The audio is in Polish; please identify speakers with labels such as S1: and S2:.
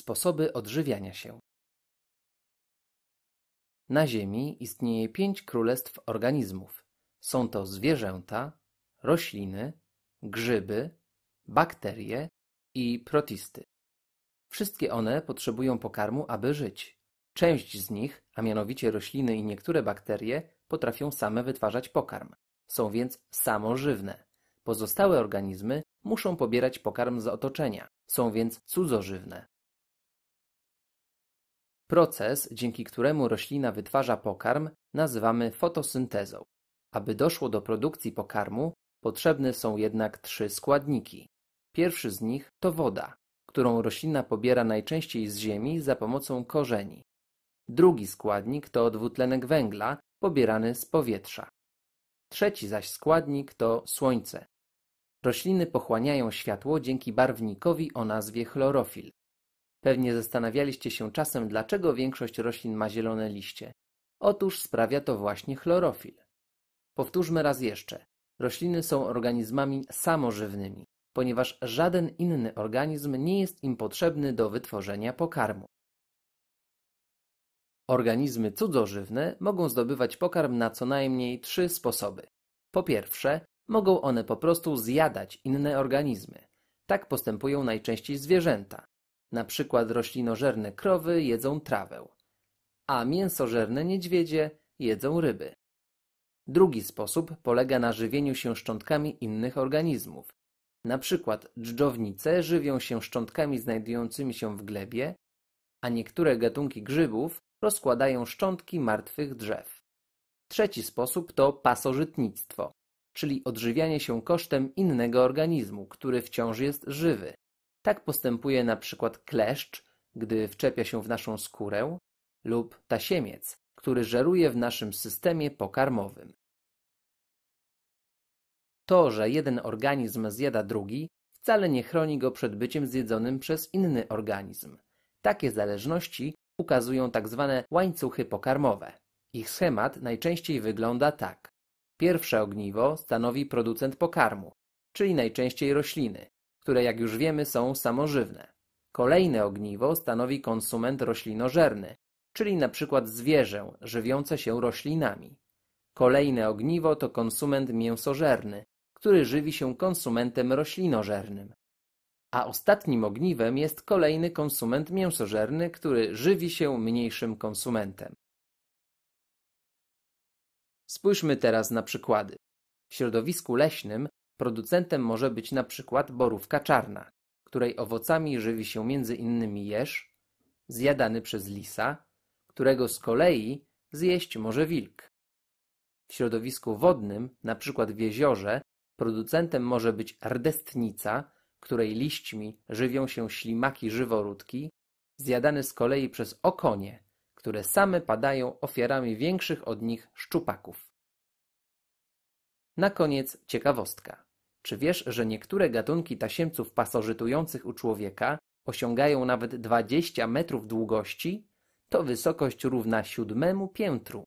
S1: Sposoby odżywiania się Na Ziemi istnieje pięć królestw organizmów. Są to zwierzęta, rośliny, grzyby, bakterie i protisty. Wszystkie one potrzebują pokarmu, aby żyć. Część z nich, a mianowicie rośliny i niektóre bakterie, potrafią same wytwarzać pokarm. Są więc samożywne. Pozostałe organizmy muszą pobierać pokarm z otoczenia, są więc cudzożywne. Proces, dzięki któremu roślina wytwarza pokarm, nazywamy fotosyntezą. Aby doszło do produkcji pokarmu, potrzebne są jednak trzy składniki. Pierwszy z nich to woda, którą roślina pobiera najczęściej z ziemi za pomocą korzeni. Drugi składnik to dwutlenek węgla pobierany z powietrza. Trzeci zaś składnik to słońce. Rośliny pochłaniają światło dzięki barwnikowi o nazwie chlorofil. Pewnie zastanawialiście się czasem, dlaczego większość roślin ma zielone liście. Otóż sprawia to właśnie chlorofil. Powtórzmy raz jeszcze. Rośliny są organizmami samożywnymi, ponieważ żaden inny organizm nie jest im potrzebny do wytworzenia pokarmu. Organizmy cudzożywne mogą zdobywać pokarm na co najmniej trzy sposoby. Po pierwsze, mogą one po prostu zjadać inne organizmy. Tak postępują najczęściej zwierzęta. Na przykład roślinożerne krowy jedzą trawę, a mięsożerne niedźwiedzie jedzą ryby. Drugi sposób polega na żywieniu się szczątkami innych organizmów. Na przykład dżdżownice żywią się szczątkami znajdującymi się w glebie, a niektóre gatunki grzybów rozkładają szczątki martwych drzew. Trzeci sposób to pasożytnictwo, czyli odżywianie się kosztem innego organizmu, który wciąż jest żywy. Tak postępuje na przykład kleszcz, gdy wczepia się w naszą skórę, lub tasiemiec, który żeruje w naszym systemie pokarmowym. To, że jeden organizm zjada drugi, wcale nie chroni go przed byciem zjedzonym przez inny organizm. Takie zależności ukazują tzw. Tak łańcuchy pokarmowe. Ich schemat najczęściej wygląda tak. Pierwsze ogniwo stanowi producent pokarmu, czyli najczęściej rośliny, które jak już wiemy są samożywne. Kolejne ogniwo stanowi konsument roślinożerny, czyli np. zwierzę żywiące się roślinami. Kolejne ogniwo to konsument mięsożerny, który żywi się konsumentem roślinożernym. A ostatnim ogniwem jest kolejny konsument mięsożerny, który żywi się mniejszym konsumentem. Spójrzmy teraz na przykłady. W środowisku leśnym Producentem może być na przykład borówka czarna, której owocami żywi się m.in. jeż, zjadany przez lisa, którego z kolei zjeść może wilk. W środowisku wodnym, na przykład w jeziorze, producentem może być rdestnica, której liśćmi żywią się ślimaki żyworódki, zjadane z kolei przez okonie, które same padają ofiarami większych od nich szczupaków. Na koniec ciekawostka. Czy wiesz, że niektóre gatunki tasiemców pasożytujących u człowieka osiągają nawet 20 metrów długości? To wysokość równa siódmemu piętru.